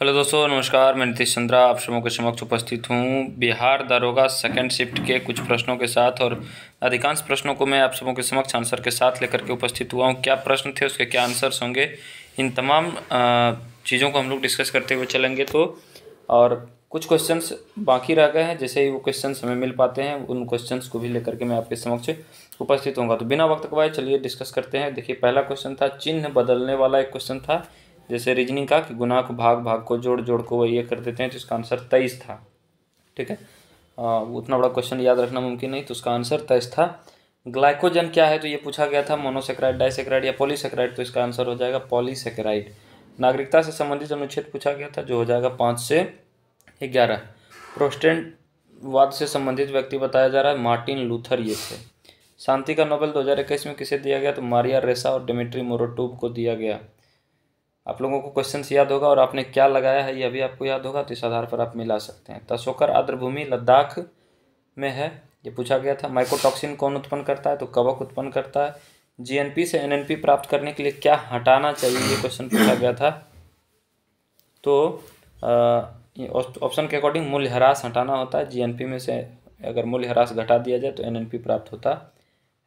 hello दोस्तों नमस्कार मैं नीतीश चंद्रा आप सबों के समक्ष उपस्थित हूँ बिहार दारोगा सेकंड शिफ्ट के कुछ प्रश्नों के साथ और अधिकांश प्रश्नों को मैं आप सबों के समक्ष आंसर के साथ लेकर के उपस्थित हुआ हूँ क्या प्रश्न थे उसके क्या आंसर्स होंगे इन तमाम चीज़ों को हम लोग डिस्कस करते हुए चलेंगे तो और कुछ क्वेश्चन बाकी रह गए हैं जैसे ही वो क्वेश्चन हमें मिल पाते हैं उन क्वेश्चन को भी लेकर के मैं आपके समक्ष उपस्थित हूँ तो बिना वक्त कवाए चलिए डिस्कस करते हैं देखिए पहला क्वेश्चन था चिन्ह बदलने वाला एक क्वेश्चन था जैसे रीजनिंग का कि गुना को भाग भाग को जोड़ जोड़ को वो ये कर देते हैं तो इसका आंसर तेईस था ठीक है उतना बड़ा क्वेश्चन याद रखना मुमकिन नहीं तो उसका आंसर तेईस था ग्लाइकोजन क्या है तो ये पूछा गया था मोनोसेक्राइड डाइसेक्राइड या पॉलीसेक्राइड तो इसका आंसर हो जाएगा पॉलीसेक्राइड नागरिकता से संबंधित अनुच्छेद पूछा गया था जो हो जाएगा पाँच से ग्यारह प्रोस्टेंट वाद से संबंधित व्यक्ति बताया जा रहा है मार्टिन लूथर ये थे शांति का नोबेल 2021 में किसे दिया गया तो मारिया रेसा और डेमिट्री मोरोटूब को दिया गया आप लोगों को क्वेश्चन याद होगा और आपने क्या लगाया है यह भी आपको याद होगा तो इस आधार पर आप मिला सकते हैं तशोकर आर्द्रभूमि लद्दाख में है ये पूछा गया था माइकोटॉक्सिन कौन उत्पन्न करता है तो कवक उत्पन्न करता है जीएनपी से एनएनपी प्राप्त करने के लिए क्या हटाना चाहिए ये क्वेश्चन पूछा गया था तो ऑप्शन के अकॉर्डिंग मूल्य ह्रास हटाना होता है जीएनपी में से अगर मूल्य ह्रास घटा दिया जाए तो एनएनपी प्राप्त होता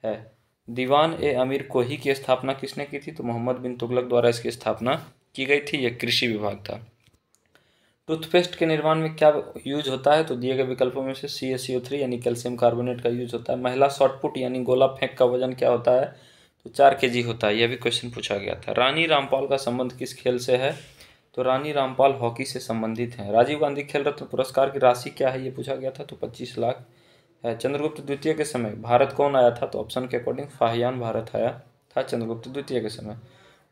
है दीवान ए अमीर कोही की स्थापना किसने की थी तो मोहम्मद बिन तुगलक द्वारा इसकी स्थापना की गई थी यह कृषि विभाग था टूथपेस्ट के निर्माण में क्या यूज होता है तो दिए गए विकल्पों में से सी एस थ्री यानी कैल्शियम कार्बोनेट का यूज होता है महिला शॉर्टपुट यानी गोला फेंक का वजन क्या होता है तो चार के जी होता है यह भी क्वेश्चन पूछा गया था रानी रामपाल का संबंध किस खेल से है तो रानी रामपाल हॉकी से संबंधित हैं राजीव गांधी खेल रत्न पुरस्कार की राशि क्या है ये पूछा गया था तो पच्चीस लाख चंद्रगुप्त द्वितीय के समय भारत कौन आया था तो ऑप्शन के अकॉर्डिंग फाहियान भारत आया था चंद्रगुप्त द्वितीय के समय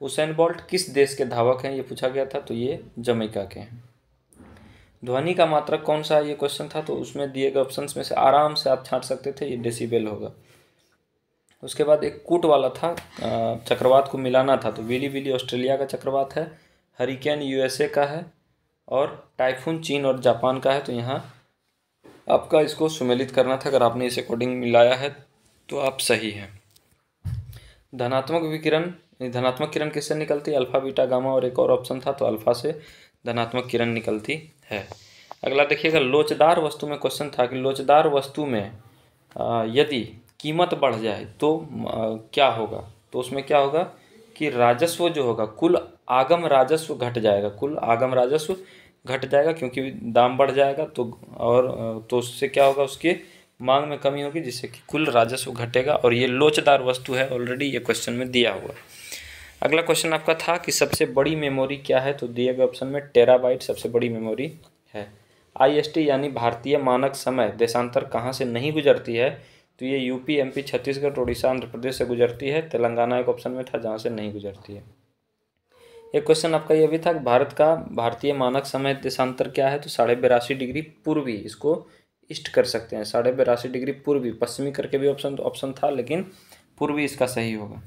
उसेन बोल्ट किस देश के धावक हैं ये पूछा गया था तो ये जमैका के हैं ध्वनि का मात्रक कौन सा ये क्वेश्चन था तो उसमें दिए गए ऑप्शन में से आराम से आप छाट सकते थे ये डेसीबेल होगा उसके बाद एक कूट वाला था चक्रवात को मिलाना था तो विली विली ऑस्ट्रेलिया का चक्रवात है हरिकेन यूएसए का है और टाइफून चीन और जापान का है तो यहाँ आपका इसको सुमेलित करना था अगर आपने इस अकॉर्डिंग मिलाया है तो आप सही हैं धनात्मक विकिरण धनात्मक किरण किससे निकलती है अल्फा बीटा गामा और एक और ऑप्शन था तो अल्फा से धनात्मक किरण निकलती है अगला देखिएगा लोचदार वस्तु में क्वेश्चन था कि लोचदार वस्तु में यदि कीमत बढ़ जाए तो क्या होगा तो उसमें क्या होगा कि राजस्व जो होगा कुल आगम राजस्व घट जाएगा कुल आगम राजस्व घट जाएगा क्योंकि दाम बढ़ जाएगा तो और तो उससे क्या होगा उसके मांग में कमी होगी जिससे कि कुल राजस्व घटेगा और ये लोचदार वस्तु है ऑलरेडी ये क्वेश्चन में दिया हुआ अगला क्वेश्चन आपका था कि सबसे बड़ी मेमोरी क्या है तो दिए गए ऑप्शन में टेराबाइट सबसे बड़ी मेमोरी है आईएसटी यानी भारतीय मानक समय देशांतर कहाँ से नहीं गुजरती है तो ये यूपी एमपी छत्तीसगढ़ उड़ीसा आंध्र प्रदेश से गुजरती है तेलंगाना एक ऑप्शन में था जहाँ से नहीं गुजरती है एक क्वेश्चन आपका यह भी था भारत का भारतीय मानक समय देशांतर क्या है तो साढ़े बिरासी डिग्री पूर्वी इसको ईस्ट कर सकते हैं साढ़े बिरासी डिग्री पूर्वी पश्चिमी करके भी ऑप्शन ऑप्शन था लेकिन पूर्वी इसका सही होगा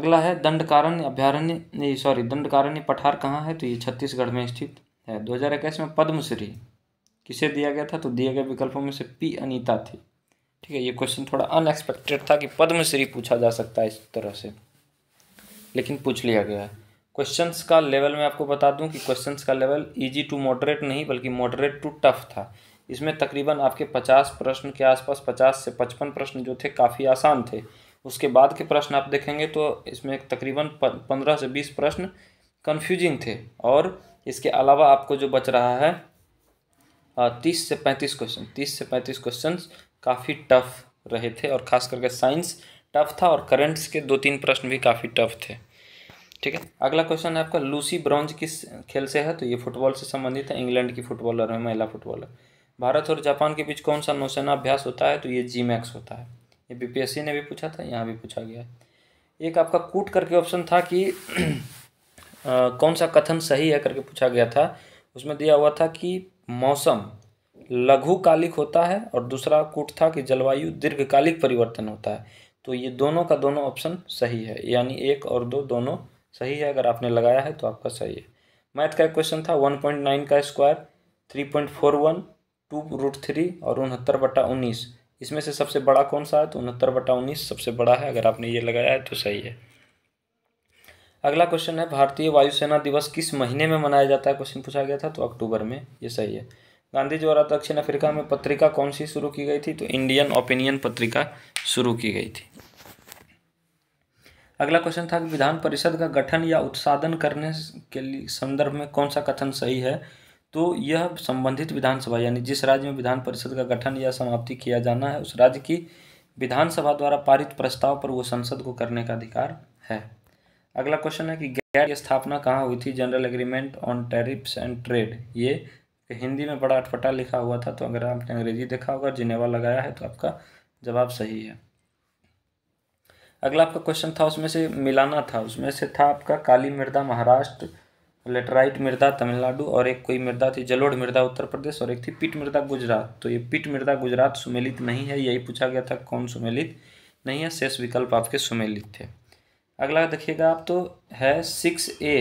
अगला है दंडकारण्य अभ्यारण्य नहीं सॉरी दंडकारण्य पठार कहाँ है तो ये छत्तीसगढ़ में स्थित है दो हज़ार इक्कीस में पद्मश्री किसे दिया गया था तो दिए गए विकल्पों में से पी अनिता थी ठीक है ये क्वेश्चन थोड़ा अनएक्सपेक्टेड था कि पद्मश्री पूछा जा सकता है इस तरह से लेकिन पूछ लिया गया है क्वेश्चंस का लेवल मैं आपको बता दूं कि क्वेश्चंस का लेवल इजी टू मॉडरेट नहीं बल्कि मॉडरेट टू टफ था इसमें तकरीबन आपके पचास प्रश्न के आसपास पचास से पचपन प्रश्न जो थे काफ़ी आसान थे उसके बाद के प्रश्न आप देखेंगे तो इसमें तकरीबन पंद्रह से बीस प्रश्न कन्फ्यूजिंग थे और इसके अलावा आपको जो बच रहा है तीस से पैंतीस क्वेश्चन तीस से पैंतीस क्वेश्चन काफ़ी टफ रहे थे और ख़ास करके साइंस टफ था और करेंट्स के दो तीन प्रश्न भी काफ़ी टफ थे ठीक है अगला क्वेश्चन है आपका लूसी ब्रॉन्ज किस खेल से है तो ये फुटबॉल से संबंधित है इंग्लैंड की फुटबॉलर है महिला फुटबॉलर भारत और जापान के बीच कौन सा नौसेना अभ्यास होता है तो ये जी मैक्स होता है ये बीपीएससी ने भी पूछा था यहाँ भी पूछा गया है एक आपका कूट करके ऑप्शन था कि आ, कौन सा कथन सही है करके पूछा गया था उसमें दिया हुआ था कि मौसम लघुकालिक होता है और दूसरा कूट था कि जलवायु दीर्घकालिक परिवर्तन होता है तो ये दोनों का दोनों ऑप्शन सही है यानी एक और दो दोनों सही है अगर आपने लगाया है तो आपका सही है मैथ का क्वेश्चन था वन पॉइंट नाइन का square three point four one two root three और उनहत्तर बटा उन्नीस इसमें से सबसे बड़ा कौन सा है तो उनहत्तर बटा उन्नीस सबसे बड़ा है अगर आपने ये लगाया है तो सही है अगला क्वेश्चन है भारतीय वायुसेना दिवस किस महीने में मनाया जाता है क्वेश्चन पूछा गया था तो अक्टूबर में ये सही है गांधी द्वारा दक्षिण अफ्रीका में पत्रिका कौन सी शुरू की गई थी तो इंडियन ओपिनियन पत्रिका शुरू की गई थी अगला क्वेश्चन था कि विधान परिषद का गठन या उत्सादन करने के लिए संदर्भ में कौन सा कथन सही है तो यह संबंधित विधानसभा यानी जिस राज्य में विधान परिषद का गठन या समाप्ति किया जाना है उस राज्य की विधानसभा द्वारा पारित प्रस्ताव पर वो संसद को करने का अधिकार है अगला क्वेश्चन है कि गैर की स्थापना कहाँ हुई थी general agreement on tariffs and trade ये हिंदी में बड़ा अटपटा लिखा हुआ था तो अगर आपने अंग्रेजी देखा होगा जिनेवा लगाया है तो आपका जवाब सही है अगला आपका क्वेश्चन था उसमें से मिलाना था उसमें से था आपका काली मृदा महाराष्ट्र लेटराइट मृदा तमिलनाडु और एक कोई मृदा थी जलोढ़ मृदा उत्तर प्रदेश और एक थी पीट मृदा गुजरात तो ये पीट मृदा गुजरात सुमेलित नहीं है यही पूछा गया था कौन सुमेलित नहीं है शेष विकल्प आपके सुमेलित थे अगला देखिएगा आप तो है सिक्स ए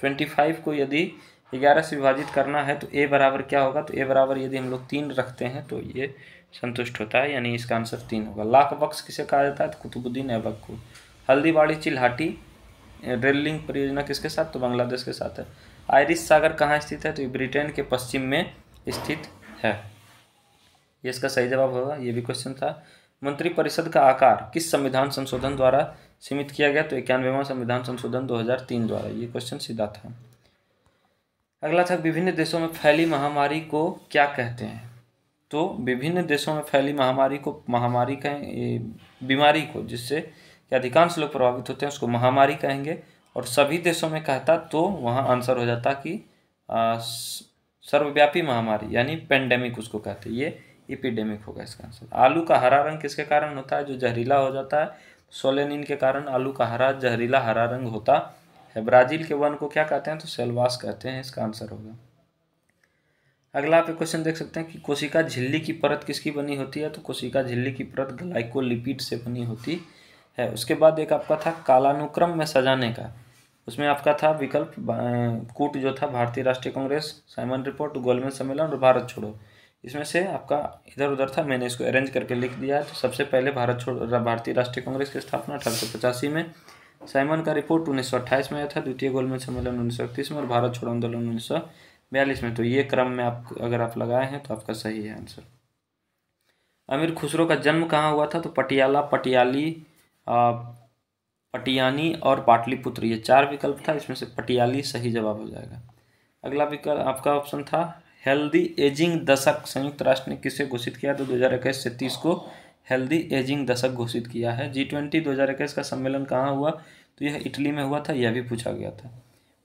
ट्वेंटी फाइव को यदि ग्यारह से विभाजित करना है तो ए बराबर क्या होगा तो ए बराबर यदि हम लोग तीन रखते हैं तो ये संतुष्ट होता है यानी इसका आंसर तीन होगा लाख बक्स किसे कहा जाता है तो कुतुबुद्दीन ऐबक को हल्दीबाड़ी चिल्हाटी रेल लिंक परियोजना किसके साथ तो बांग्लादेश के साथ है आयरिस सागर कहाँ स्थित है तो ये ब्रिटेन के पश्चिम में स्थित है ये इसका सही जवाब होगा ये भी क्वेश्चन था मंत्रिपरिषद का आकार किस संविधान संशोधन द्वारा सीमित किया गया तो इक्यानवेवा संविधान संशोधन 2003 द्वारा ये क्वेश्चन सीधा था अगला था विभिन्न देशों में फैली महामारी को क्या कहते हैं तो विभिन्न देशों में फैली महामारी को महामारी कहें बीमारी को जिससे कि अधिकांश लोग प्रभावित होते हैं उसको महामारी कहेंगे और सभी देशों में कहता तो वहाँ आंसर हो जाता कि सर्वव्यापी महामारी यानी पेंडेमिक उसको कहते हैं ये इपिडेमिक होगा इसका आंसर आलू का हरा रंग किसके कारण होता है जो जहरीला हो जाता है सोलेनिन के कारण आलू का हरा जहरीला हरा रंग होता है ब्राज़ील के वन को क्या कहते हैं तो सेलवास कहते हैं इसका आंसर होगा अगला आप एक क्वेश्चन देख सकते हैं कि कोशिका झिल्ली की परत किसकी बनी होती है तो कोशिका झिल्ली की परत ग्लाइकोलिपिड से बनी होती है उसके बाद एक आपका था कालानुक्रम में सजाने का उसमें आपका था विकल्प कूट जो था भारतीय राष्ट्रीय कांग्रेस साइमन रिपोर्ट गोलमेल सम्मेलन और भारत छोड़ो इसमें से आपका इधर उधर था मैंने इसको अरेंज करके लिख दिया है तो सबसे पहले भारत छोड़ भारतीय राष्ट्रीय कांग्रेस की स्थापना अठारह में साइमन का रिपोर्ट उन्नीस में आया था द्वितीय गोलमेल सम्मेलन उन्नीस में और भारत छोड़ो आंदोलन उन्नीस बयालीस में तो ये क्रम में आप अगर आप लगाए हैं तो आपका सही है आंसर अमीर खुसरो का जन्म कहाँ हुआ था तो पटियाला पटियाली पटियानी और पाटलिपुत्र ये चार विकल्प था इसमें से पटियाली सही जवाब हो जाएगा अगला विकल्प आपका ऑप्शन था हेल्दी एजिंग दशक संयुक्त राष्ट्र ने किसे घोषित किया तो दो हज़ार इक्कीस से तीस को हेल्दी एजिंग दशक घोषित किया है जी ट्वेंटी दो हज़ार इक्कीस का सम्मेलन कहाँ हुआ तो यह इटली में हुआ था यह भी पूछा गया था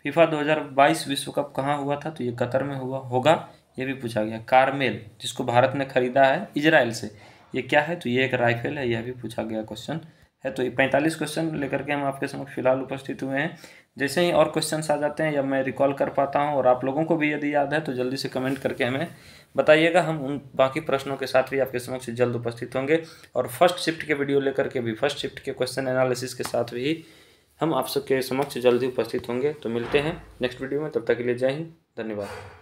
फीफा 2022 विश्व कप कहाँ हुआ था तो ये कतर में हुआ होगा ये भी पूछा गया कारमेल जिसको भारत ने खरीदा है इजराइल से ये क्या है तो ये एक राइफल है यह भी पूछा गया क्वेश्चन है तो ये पैंतालीस क्वेश्चन लेकर के हम आपके समक्ष फिलहाल उपस्थित हुए हैं जैसे ही और क्वेश्चन आ जाते हैं या मैं रिकॉल कर पाता हूँ और आप लोगों को भी यदि याद है तो जल्दी से कमेंट करके हमें बताइएगा हम उन बाकी प्रश्नों के साथ भी आपके समक्ष जल्द उपस्थित होंगे और फर्स्ट शिफ्ट के वीडियो लेकर के भी फर्स्ट शिफ्ट के क्वेश्चन एनालिसिस के साथ भी हम आप सबके समक्ष जल्दी उपस्थित होंगे तो मिलते हैं नेक्स्ट वीडियो में तब तक के लिए जय हिंद धन्यवाद